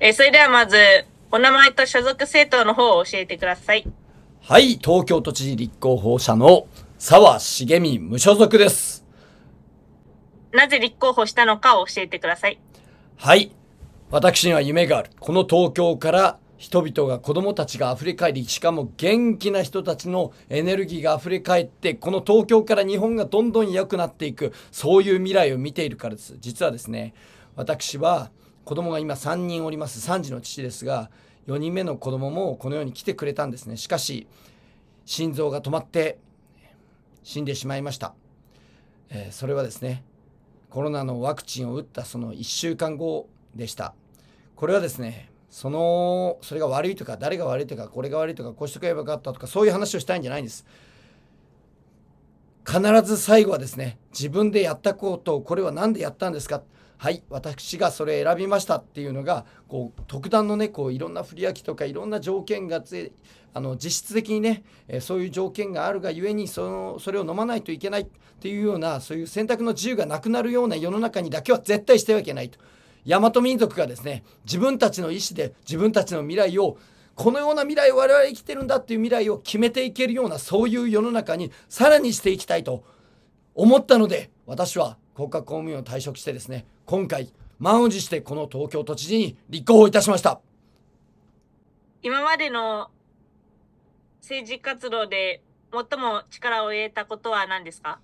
えー、それではまず、お名前と所属政党の方を教えてください。はい、東京都知事立候補者の沢茂美無所属です。なぜ立候補したのかを教えてください。はい、私には夢がある。この東京から人々が子供たちがあふれ返りしかも元気な人たちのエネルギーがあふれ返ってこの東京から日本がどんどん良くなっていくそういう未来を見ているからです実はですね私は子供が今3人おります3児の父ですが4人目の子供もこのように来てくれたんですねしかし心臓が止まって死んでしまいました、えー、それはですねコロナのワクチンを打ったその1週間後でしたこれはですねそのそれが悪いとか誰が悪いとかこれが悪いとかこうしとけばよかったとかそういう話をしたいんじゃないんです必ず最後はですね自分でやったことをこれは何でやったんですかはい私がそれ選びましたっていうのがこう特段のねこういろんな振り分けとかいろんな条件がつあの実質的にね、えそういう条件があるがゆえにそのそれを飲まないといけないっていうようなそういう選択の自由がなくなるような世の中にだけは絶対してはいけないと。大和民族がですね自分たちの意思で自分たちの未来をこのような未来を我々生きてるんだっていう未来を決めていけるようなそういう世の中にさらにしていきたいと思ったので私は国家公務員を退職してですね、今回、満を持してこの東京都知事に立候補いたしました。今までの政治活動で最も力を入れたことは何ですか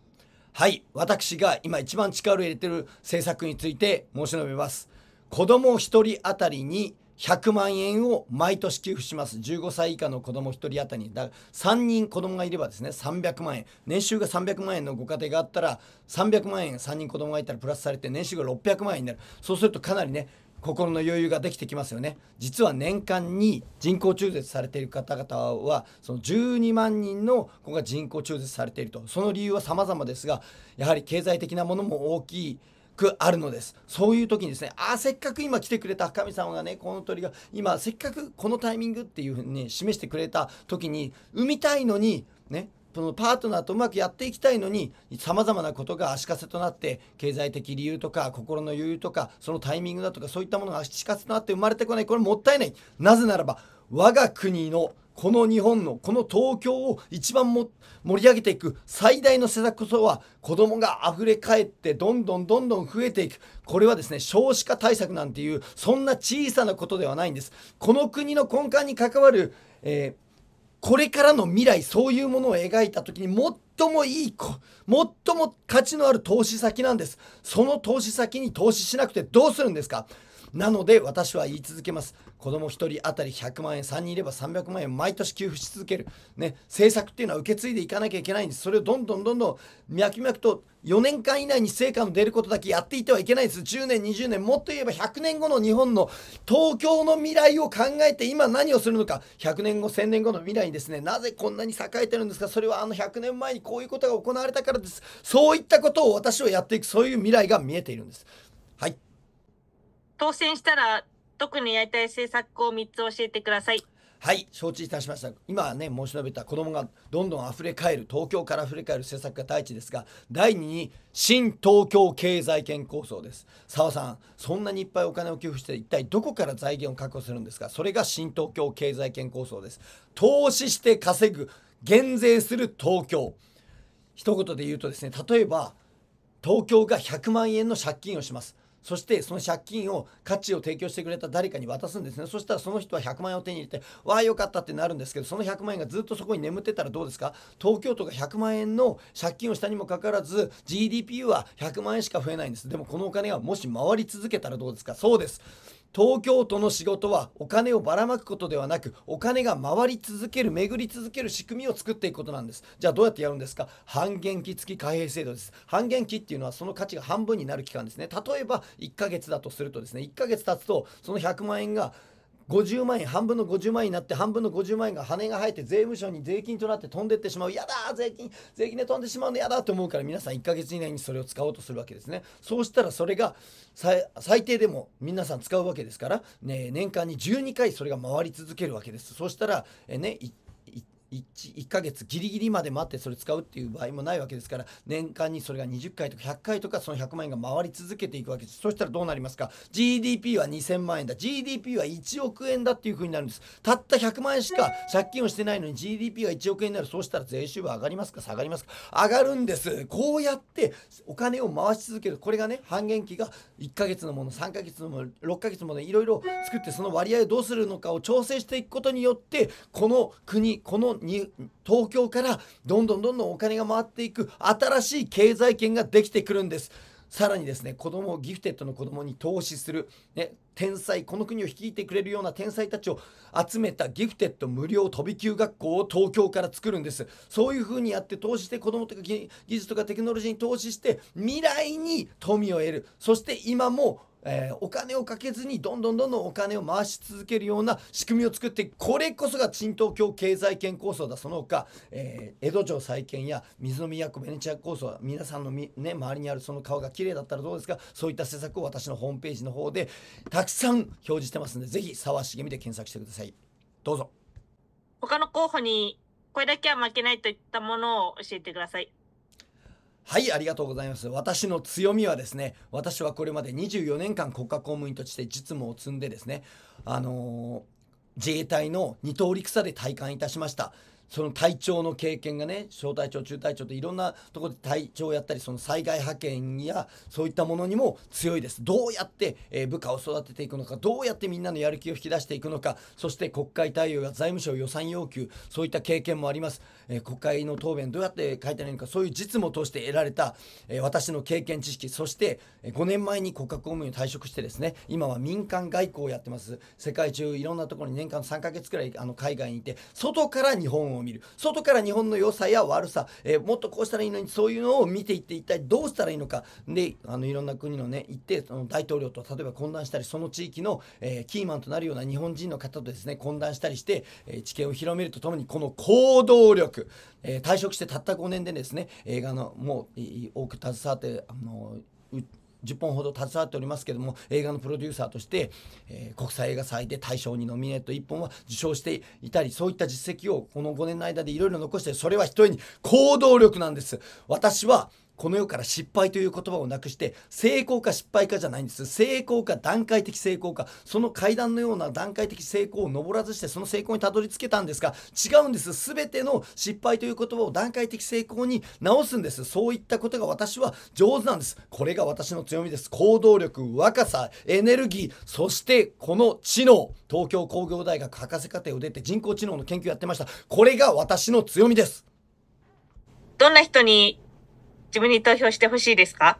はい、私が今一番力を入れている政策について申し述べます。子供一人当たりに100万円を毎年寄付します15歳以下の子供1人当たりだ3人子供がいればですね300万円年収が300万円のご家庭があったら300万円3人子供がいたらプラスされて年収が600万円になるそうするとかなりね心の余裕ができてきますよね実は年間に人工中絶されている方々はその12万人の子が人工中絶されているとその理由は様々ですがやはり経済的なものも大きいくあるのですそういう時にですねあせっかく今来てくれた神様がねこの鳥が今せっかくこのタイミングっていうふうに示してくれた時に産みたいのにねそのパートナーとうまくやっていきたいのにさまざまなことが足かせとなって経済的理由とか心の余裕とかそのタイミングだとかそういったものが足かせとなって生まれてこないこれもったいないなぜならば我が国のこの日本のこの東京を一番盛り上げていく最大の施策こそは子どもがあふれ返ってどんどんどんどん増えていくこれはですね少子化対策なんていうそんな小さなことではないんですこの国の根幹に関わる、えー、これからの未来そういうものを描いた時に最もいい最も価値のある投資先なんですその投資先に投資しなくてどうするんですかなので私は言い続けます子供1人当たり100万円3人いれば300万円毎年給付し続ける、ね、政策っていうのは受け継いでいかなきゃいけないんですそれをどんどんどんどん脈々と4年間以内に成果の出ることだけやっていてはいけないです10年20年もっと言えば100年後の日本の東京の未来を考えて今何をするのか100年後1000年後の未来にですねなぜこんなに栄えてるんですかそれはあの100年前にこういうことが行われたからですそういったことを私はやっていくそういう未来が見えているんですはい当選したら特にやりたい政策を3つ教えてください。はい、承知いたしました。今ね、申し述べた子供がどんどん溢れかえる、東京から溢れかえる政策が第一ですが、第2に、新東京経済圏構想です。澤さん、そんなにいっぱいお金を給付して、一体どこから財源を確保するんですかそれが新東京経済圏構想です。投資して稼ぐ、減税する東京。一言で言うとですね、例えば、東京が100万円の借金をします。そしてその借金を価値を提供してくれた誰かに渡すんですねそしたらその人は100万円を手に入れてわあよかったってなるんですけどその100万円がずっとそこに眠ってたらどうですか東京都が100万円の借金をしたにもかかわらず GDP は100万円しか増えないんですでもこのお金がもし回り続けたらどうですかそうです東京都の仕事はお金をばらまくことではなくお金が回り続ける巡り続ける仕組みを作っていくことなんですじゃあどうやってやるんですか半減期付き貨幣制度です半減期っていうのはその価値が半分になる期間ですね例えば1ヶ月だとするとですね1ヶ月経つとその100万円が50万円半分の50万円になって半分の50万円が羽が生えて税務署に税金となって飛んでってしまうやだ税金税金で飛んでしまうのやだと思うから皆さん1ヶ月以内にそれを使おうとするわけですねそうしたらそれが最低でも皆さん使うわけですから、ね、年間に12回それが回り続けるわけですそしたら、えね 1, か月ギリギリまで待ってそれ使うっていう場合もないわけですから年間にそれが20回とか100回とかその100万円が回り続けていくわけですそしたらどうなりますか GDP は2000万円だ GDP は1億円だっていうふうになるんですたった100万円しか借金をしてないのに GDP が1億円になるそうしたら税収は上がりますか下がりますか上がるんですこうやってお金を回し続けるこれがね半減期が1か月のもの3か月のもの6か月のものいろいろ作ってその割合をどうするのかを調整していくことによってこの国このに東京からどんどんどんどんお金が回っていく新しい経済圏ができてくるんです。さらにですね子供をギフテッドの子供に投資する、ね、天才この国を率いてくれるような天才たちを集めたギフテッド無料飛び級学校を東京から作るんですそういうふうにやって投資して子どもとか技術とかテクノロジーに投資して未来に富を得るそして今もえー、お金をかけずにどんどんどんどんお金を回し続けるような仕組みを作ってこれこそが陳東京経済圏構想だその他、えー、江戸城再建や水の都ベネチア構想皆さんのね、周りにあるその顔が綺麗だったらどうですかそういった施策を私のホームページの方でたくさん表示してますんで、ぜひ沢茂みで検索してください。どうぞ。他の候補にこれだけは負けないといったものを教えてください。はい、ありがとうございます。私の強みはですね、私はこれまで24年間国家公務員として実務を積んでですね、あのー自衛隊の二刀陸さで体感いたしましたその隊長の経験がね小隊長中隊長といろんなところで隊長をやったりその災害派遣やそういったものにも強いですどうやって、えー、部下を育てていくのかどうやってみんなのやる気を引き出していくのかそして国会対応や財務省予算要求そういった経験もあります、えー、国会の答弁どうやって書いてないのかそういう実務と通して得られた、えー、私の経験知識そして5年前に国家公務員を退職してですね今は民間外交をやってます世界中いろんなところに年間3ヶ月くらいあの海外にいて外から日本をを見る外から日本の良さや悪さ、えー、もっとこうしたらいいのにそういうのを見ていって一体どうしたらいいのかであのいろんな国のね行ってその大統領と例えば懇談したりその地域の、えー、キーマンとなるような日本人の方とですね懇談したりして、えー、知見を広めるとともにこの行動力、え退職してたった5年でですね映画のもう多く携わってあの10本ほど携わっておりますけども映画のプロデューサーとして、えー、国際映画祭で大賞にノミネート1本は受賞していたりそういった実績をこの5年の間でいろいろ残してそれはひとえに行動力なんです私はこの世から失敗という言葉をなくして成功か失敗かじゃないんです成功か段階的成功かその階段のような段階的成功を上らずしてその成功にたどり着けたんですが違うんです全ての失敗という言葉を段階的成功に直すんですそういったことが私は上手なんですこれが私の強みです行動力若さエネルギーそしてこの知能東京工業大学博士課程を出て人工知能の研究やってましたこれが私の強みですどんな人に自分に投票してほしいですか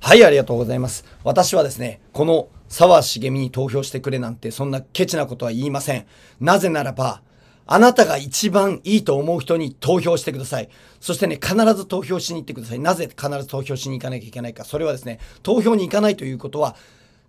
はい、ありがとうございます。私はですね、この沢茂美に投票してくれなんて、そんなケチなことは言いません。なぜならば、あなたが一番いいと思う人に投票してください。そしてね、必ず投票しに行ってください。なぜ必ず投票しに行かなきゃいけないか。それはですね、投票に行かないということは、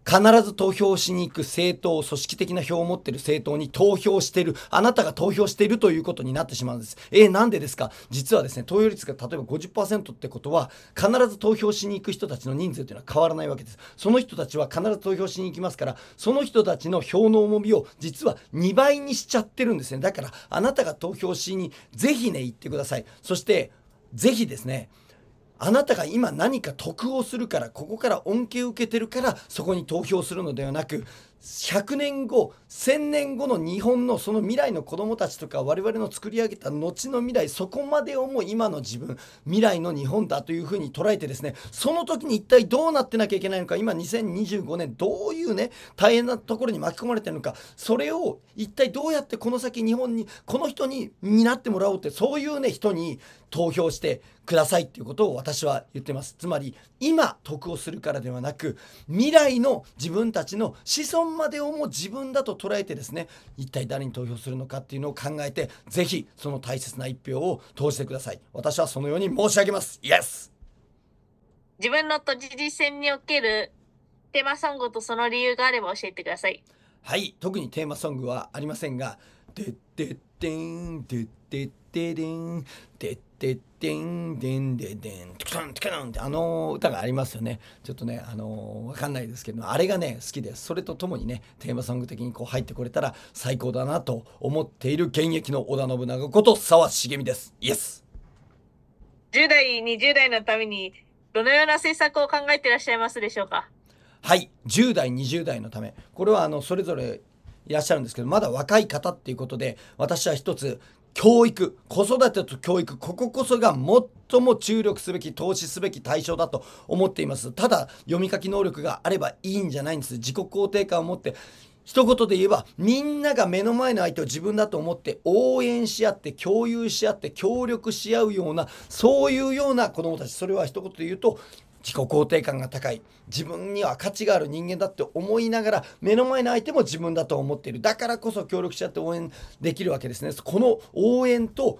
必ず投票しに行く政党、組織的な票を持っている政党に投票している、あなたが投票しているということになってしまうんです。えー、なんでですか実はですね、投票率が例えば50%ってことは、必ず投票しに行く人たちの人数というのは変わらないわけです。その人たちは必ず投票しに行きますから、その人たちの票の重みを実は2倍にしちゃってるんですね。だから、あなたが投票しに、ぜひね、行ってください。そして、ぜひですね、あなたが今何か得をするからここから恩恵を受けてるからそこに投票するのではなく100年後1000年後の日本のその未来の子どもたちとか我々の作り上げた後の未来そこまでをも今の自分未来の日本だというふうに捉えてですねその時に一体どうなってなきゃいけないのか今2025年どういうね大変なところに巻き込まれてるのかそれを一体どうやってこの先日本にこの人に担ってもらおうってそういうね人に投票してくださいっていうことを私は言ってます。つまり今得をするからではなく未来の自分たちの子孫までをも自分だと捉えてですね一体誰に投票するのかっていうのを考えて是非その大切な一票を投じてください。私はそのように申し上げます。イエス自分の都知事選におけるテーマソングとその理由があれば教えてください。はい、特にテーマソングはありませんが、ででてんてってってりんてってってんでんでてんてくさんてくさんってあの歌がありますよねちょっとねあのわかんないですけどあれがね好きですそれとともにねテーマソング的にこう入ってこれたら最高だなと思っている現役の織田信長こと沢茂美ですイエス10代20代のためにどのような政策を考えていらっしゃいますでしょうかはい10代20代のためこれはあのそれぞれいらっしゃるんですけど、まだ若い方っていうことで、私は一つ、教育、子育てと教育、こここそが最も注力すべき、投資すべき対象だと思っています。ただ、読み書き能力があればいいんじゃないんです。自己肯定感を持って、一言で言えば、みんなが目の前の相手を自分だと思って応援し合って、共有し合って、協力し合うような、そういうような子供たち、それは一言で言うと、自己肯定感が高い自分には価値がある人間だって思いながら目の前の相手も自分だと思っているだからこそ協力し合って応援できるわけですねこの応援と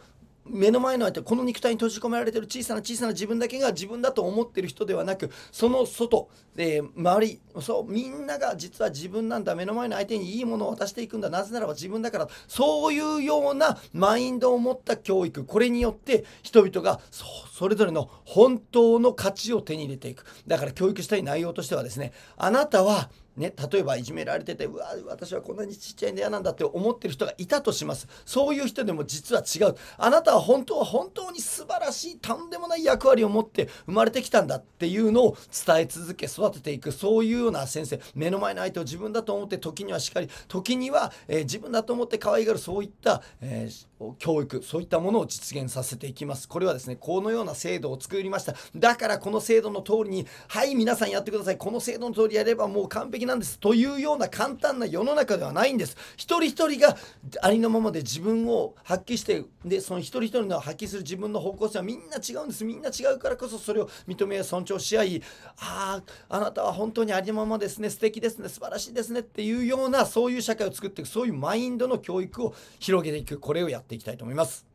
目の前の相手この肉体に閉じ込められてる小さな小さな自分だけが自分だと思ってる人ではなくその外、えー、周りそうみんなが実は自分なんだ目の前の相手にいいものを渡していくんだなぜならば自分だからそういうようなマインドを持った教育これによって人々がそれぞれの本当の価値を手に入れていくだから教育したい内容としてはですねあなたはね、例えばいじめられててうわ私はこんなにちっちゃいんだ嫌なんだって思ってる人がいたとしますそういう人でも実は違うあなたは本当は本当に素晴らしいとんでもない役割を持って生まれてきたんだっていうのを伝え続け育てていくそういうような先生目の前の相手を自分だと思って時にはしっかり時には、えー、自分だと思って可愛がるそういった、えー、教育そういったものを実現させていきますこれはですねこのような制度を作りましただからこの制度の通りにはい皆さんやってくださいこの制度の通りやればもう完璧なんですというような簡単な世の中ではないんです一人一人がありのままで自分を発揮してでその一人一人の発揮する自分の方向性はみんな違うんですみんな違うからこそそれを認め尊重し合いあああなたは本当にありのままですね素敵ですね素晴らしいですねっていうようなそういう社会を作っていくそういうマインドの教育を広げていくこれをやっていきたいと思います。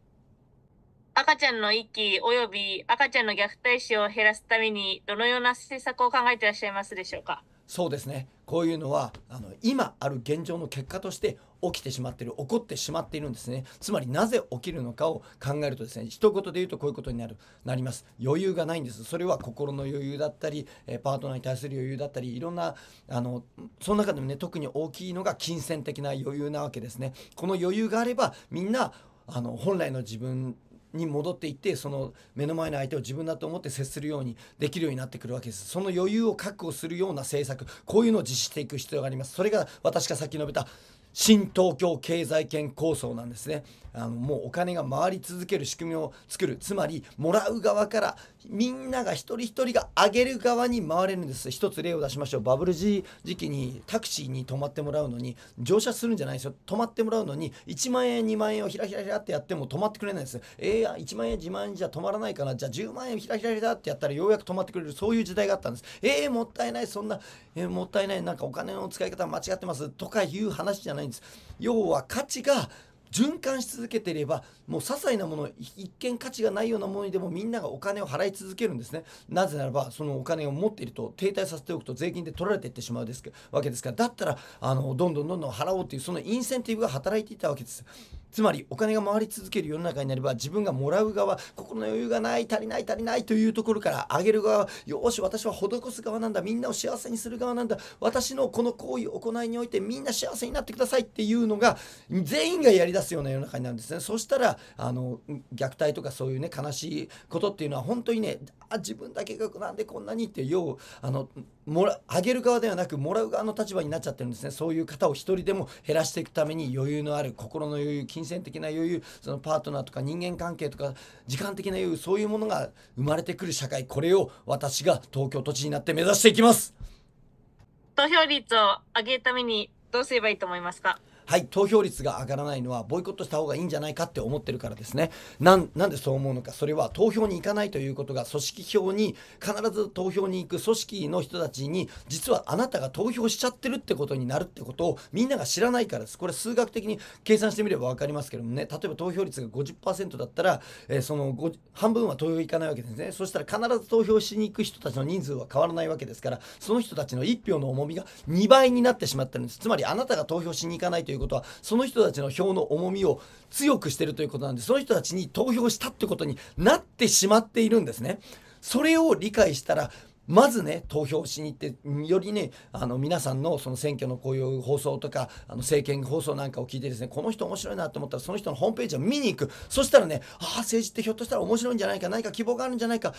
赤ちゃんの遺棄及び赤ちゃんの虐待死を減らすためにどのような施策を考えていらっしゃいますでしょうかそうですねこういうのはあの今ある現状の結果として起きてしまっている起こってしまっているんですねつまりなぜ起きるのかを考えるとですね一言で言うとこういうことになるなります余裕がないんですそれは心の余裕だったりパートナーに対する余裕だったりいろんなあのその中でもね特に大きいのが金銭的な余裕なわけですねこの余裕があればみんなあの本来の自分に戻っていってその目の前の相手を自分だと思って接するようにできるようになってくるわけですその余裕を確保するような政策こういうのを実施していく必要がありますそれが私がさっき述べた新東京経済圏構想なんですねあのもうお金が回り続ける仕組みを作るつまりもらう側からみんなが一人一人が上げる側に回れるんです一つ例を出しましょうバブル時時期にタクシーに泊まってもらうのに乗車するんじゃないですよ泊まってもらうのに1万円2万円をひらひらひらってやっても止まってくれないですええー、や1万円自万円じゃ止まらないかなじゃあ10万円ひらひらひらってやったらようやく止まってくれるそういう時代があったんですええー、もったいないそんな、えー、もったいないなんかお金の使い方間違ってますとかいう話じゃないんです要は価値が循環し続けていればもう些細なもの一見価値がないようなものにでもみんながお金を払い続けるんですねなぜならばそのお金を持っていると停滞させておくと税金で取られていってしまうですわけですからだったらあのどんどんどんどん払おうというそのインセンティブが働いていたわけですつまりお金が回り続ける世の中になれば自分がもらう側ここの余裕がない足りない足りないというところからあげる側よし私は施す側なんだみんなを幸せにする側なんだ私のこの行為行いにおいてみんな幸せになってくださいっていうのが全員がやりだすような世の中になるんですねそしたらあの虐待とかそういうね悲しいことっていうのは本当にねあ自分だけがなんでこんなにってようあのもらあげる側ではなくもらう側の立場になっちゃってるんですねそういう方を1人でも減らしていくために余裕のある心の余裕金銭的な余裕そのパートナーとか人間関係とか時間的な余裕そういうものが生まれてくる社会これを私が東京都知事になって目指していきます投票率を上げるためにどうすればいいと思いますかはい、投票率が上がらないのはボイコットした方がいいんじゃないかって思ってるからですね。なんでそう思うのか、それは投票に行かないということが組織票に必ず投票に行く組織の人たちに実はあなたが投票しちゃってるってことになるってことをみんなが知らないからです。これ数学的に計算してみれば分かりますけどもね、例えば投票率が50%だったら、えー、その半分は投票行かないわけですね。そしたら必ず投票しに行く人たちの人数は変わらないわけですから、その人たちの1票の重みが2倍になってしまってるんです。つまりあなたが投票しに行かないということはその人たちの票の重みを強くしてるということなんでその人たちに投票したってことになってしまっているんですね。それを理解したらまずね、投票しに行って、よりね、あの皆さんのその選挙のこういう放送とか、あの政権放送なんかを聞いてですね、この人面白いなと思ったら、その人のホームページを見に行く。そしたらね、ああ、政治ってひょっとしたら面白いんじゃないか、何か希望があるんじゃないか、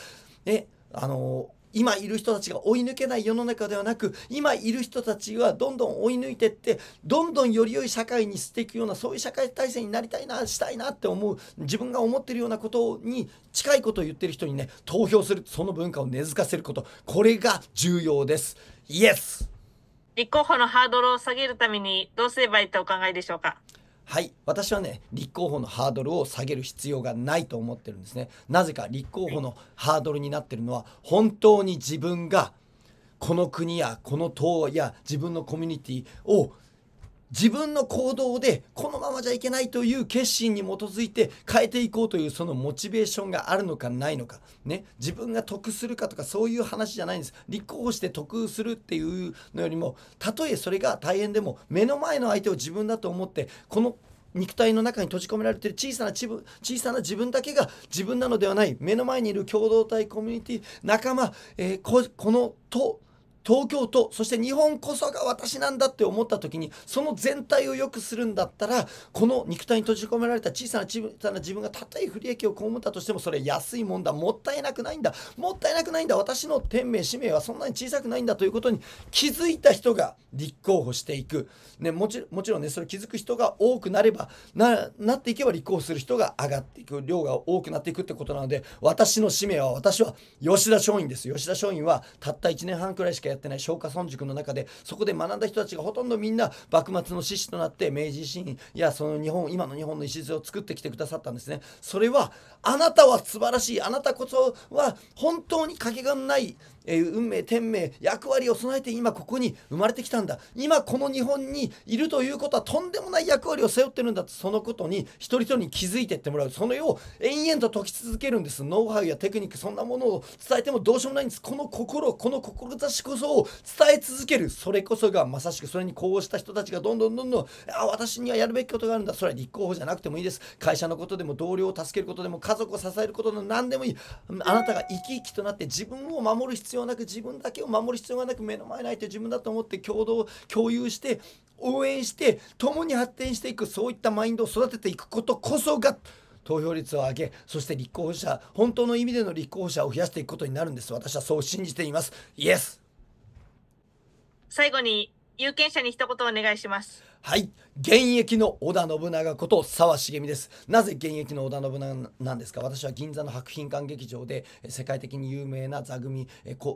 ね、あのー今いる人たちが追い抜けない世の中ではなく今いる人たちはどんどん追い抜いてってどんどんより良い社会にしていくようなそういう社会体制になりたいなしたいなって思う自分が思ってるようなことに近いことを言ってる人にね投票するその文化を根付かせることこれが重要です。イエス立候補のハードルを下げるためにどうすればいいとお考えでしょうかはい私はね立候補のハードルを下げる必要がないと思ってるんですねなぜか立候補のハードルになってるのは本当に自分がこの国やこの党や自分のコミュニティを自分の行動でこのままじゃいけないという決心に基づいて変えていこうというそのモチベーションがあるのかないのか、ね、自分が得するかとかそういう話じゃないんです立候補して得するっていうのよりもたとえそれが大変でも目の前の相手を自分だと思ってこの肉体の中に閉じ込められている小さな自分小さな自分だけが自分なのではない目の前にいる共同体コミュニティ仲間、えー、この東京都そして日本こそが私なんだって思った時にその全体を良くするんだったらこの肉体に閉じ込められた小さな小さな自分がたったい不利益を被ったとしてもそれ安いもんだもったいなくないんだもったいなくないんだ私の天命使命はそんなに小さくないんだということに気づいた人が立候補していく、ね、もちもちろんねそれ気づく人が多くなればななっていけば立候補する人が上がっていく量が多くなっていくってことなので私の使命は私は吉田松陰です吉田松陰はたった1年半くらいしかやってない松下村塾の中でそこで学んだ人たちがほとんどみんな幕末の志士となって明治維新やその日本今の日本の礎を作ってきてくださったんですねそれはあなたは素晴らしいあなたこそは本当にかけがえないえー、運命天命役割を備えて今ここに生まれてきたんだ今この日本にいるということはとんでもない役割を背負ってるんだそのことに一人一人に気づいてってもらうそのよう延々と解き続けるんですノウハウやテクニックそんなものを伝えてもどうしようもないんですこの心この志こそを伝え続けるそれこそがまさしくそれにこうした人たちがどんどんどんどんあ私にはやるべきことがあるんだそれは立候補じゃなくてもいいです会社のことでも同僚を助けることでも家族を支えることでも何でもいいあなたが生き生きとなって自分を守る必要必要なく自分だけを守る必要がなく目の前の相手自分だと思って共同共有して応援して共に発展していくそういったマインドを育てていくことこそが投票率を上げそして立候補者本当の意味での立候補者を増やしていくことになるんです私はそう信じていますイエス最後に有権者に一言お願いしますはい現役の織田信長こと沢茂美ですなぜ現役の織田信長なんですか私は銀座の博品館劇場で世界的に有名な座組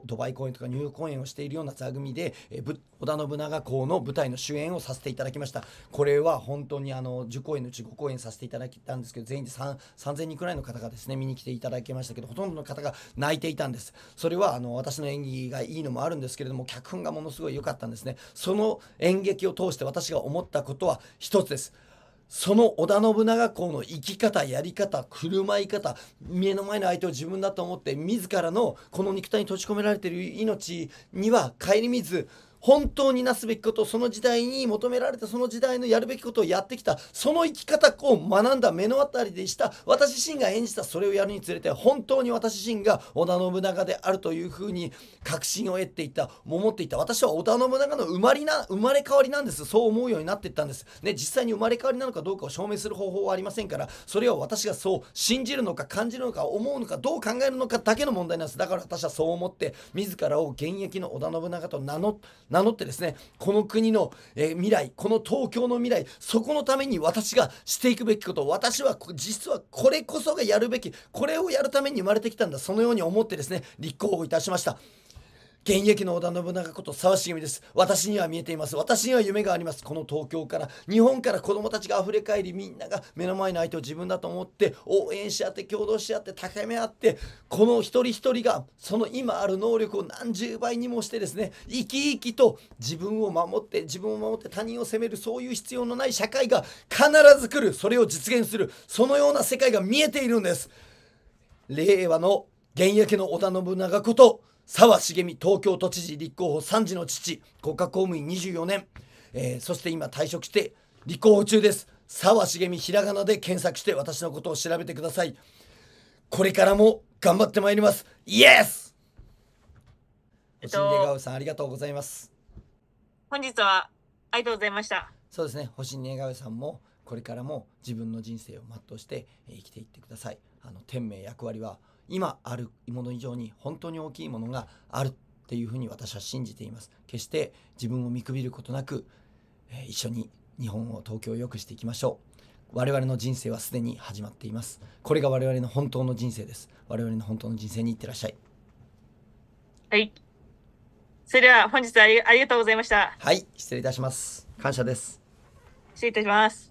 ドバイ公演とかニューヨーク公演をしているような座組で織田信長公の舞台の主演をさせていただきましたこれは本当にあの10公演のうち5公演させていただいたんですけど全員で3000人くらいの方がですね見に来ていただきましたけどほとんどの方が泣いていたんですそれはあの私の演技がいいのもあるんですけれども脚本がものすごい良かったんですねその演劇を通して私が思ったことは一つです。その織田信長公の生き方やり方振る舞い方目の前の相手を自分だと思って自らのこの肉体に閉じ込められている命には顧みず本当になすべきことその時代に求められたその時代のやるべきことをやってきたその生き方を学んだ目の当たりでした私自身が演じたそれをやるにつれて本当に私自身が織田信長であるというふうに確信を得ていた思っていた私は織田信長の生まれな生まれ変わりなんですそう思うようになっていったんです、ね、実際に生まれ変わりなのかどうかを証明する方法はありませんからそれを私がそう信じるのか感じるのか思うのかどう考えるのかだけの問題なんですだから私はそう思って自らを現役の織田信長と名乗って名乗ってですね、この国の、えー、未来、この東京の未来、そこのために私がしていくべきこと、私は実はこれこそがやるべき、これをやるために生まれてきたんだ、そのように思ってですね、立候補いたしました。現役の織田信長こと沢重です私には見えています私には夢がありますこの東京から日本から子供たちが溢れ返りみんなが目の前の相手を自分だと思って応援し合って共同し合って高め合ってこの一人一人がその今ある能力を何十倍にもしてですね生き生きと自分を守って自分を守って他人を責めるそういう必要のない社会が必ず来るそれを実現するそのような世界が見えているんです令和の現役の織田信長こと沢茂美東京都知事立候補3時の父国家公務員24年、えー、そして今退職して立候補中です沢茂美ひらがなで検索して私のことを調べてくださいこれからも頑張ってまいりますイエスおしんでがうさんありがとうございます本日はありがとうございましたそうですね星根願うさんもこれからも自分の人生を全うして生きていってくださいあの天命役割は今あるもの以上に本当に大きいものがあるっていうふうに私は信じています決して自分を見くびることなく、え一緒に日本を東京を良くしていきましょう我々の人生はすでに始まっていますこれが我々の本当の人生です我々の本当の人生にいってらっしゃいはいそれでは本日はありがとうございましたはい失礼いたします感謝です失礼いたします